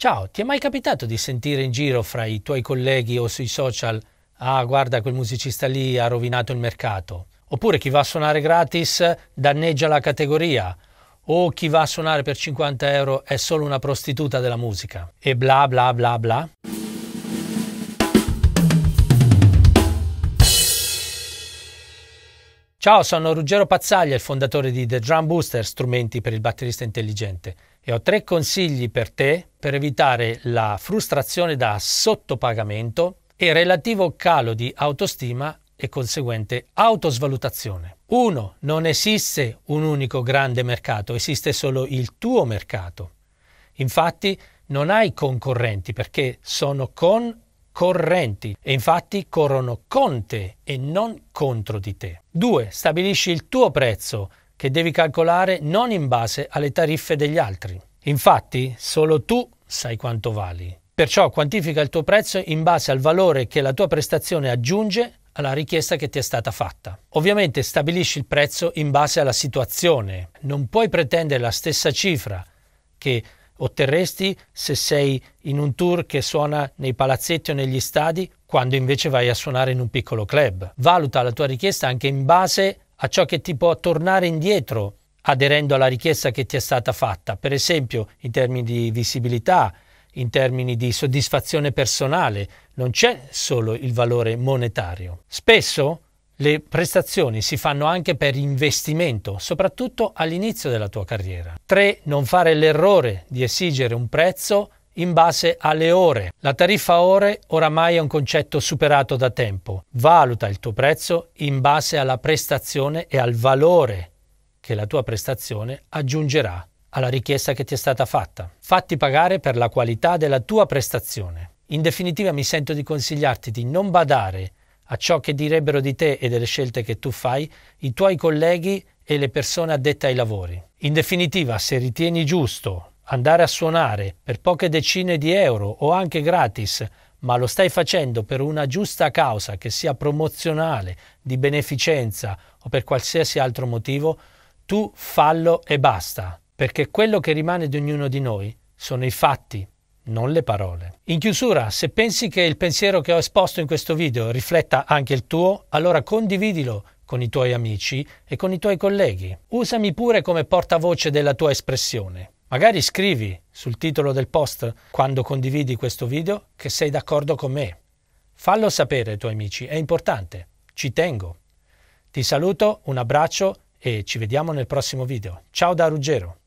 Ciao, ti è mai capitato di sentire in giro fra i tuoi colleghi o sui social Ah, guarda, quel musicista lì ha rovinato il mercato? Oppure chi va a suonare gratis danneggia la categoria? O chi va a suonare per 50 euro è solo una prostituta della musica? E bla bla bla bla? Ciao, sono Ruggero Pazzaglia, il fondatore di The Drum Booster, strumenti per il batterista intelligente, e ho tre consigli per te per evitare la frustrazione da sottopagamento e relativo calo di autostima e conseguente autosvalutazione. 1. Non esiste un unico grande mercato, esiste solo il tuo mercato. Infatti non hai concorrenti perché sono con correnti e infatti corrono con te e non contro di te. 2. Stabilisci il tuo prezzo che devi calcolare non in base alle tariffe degli altri. Infatti solo tu sai quanto vali. Perciò quantifica il tuo prezzo in base al valore che la tua prestazione aggiunge alla richiesta che ti è stata fatta. Ovviamente stabilisci il prezzo in base alla situazione. Non puoi pretendere la stessa cifra che otterresti se sei in un tour che suona nei palazzetti o negli stadi, quando invece vai a suonare in un piccolo club. Valuta la tua richiesta anche in base a ciò che ti può tornare indietro aderendo alla richiesta che ti è stata fatta, per esempio in termini di visibilità, in termini di soddisfazione personale, non c'è solo il valore monetario. Spesso le prestazioni si fanno anche per investimento, soprattutto all'inizio della tua carriera. 3. Non fare l'errore di esigere un prezzo in base alle ore. La tariffa ore oramai è un concetto superato da tempo. Valuta il tuo prezzo in base alla prestazione e al valore che la tua prestazione aggiungerà alla richiesta che ti è stata fatta. Fatti pagare per la qualità della tua prestazione. In definitiva mi sento di consigliarti di non badare a ciò che direbbero di te e delle scelte che tu fai i tuoi colleghi e le persone addette ai lavori. In definitiva, se ritieni giusto andare a suonare per poche decine di euro o anche gratis, ma lo stai facendo per una giusta causa che sia promozionale, di beneficenza o per qualsiasi altro motivo, tu fallo e basta, perché quello che rimane di ognuno di noi sono i fatti non le parole. In chiusura, se pensi che il pensiero che ho esposto in questo video rifletta anche il tuo, allora condividilo con i tuoi amici e con i tuoi colleghi. Usami pure come portavoce della tua espressione. Magari scrivi sul titolo del post quando condividi questo video che sei d'accordo con me. Fallo sapere ai tuoi amici, è importante, ci tengo. Ti saluto, un abbraccio e ci vediamo nel prossimo video. Ciao da Ruggero.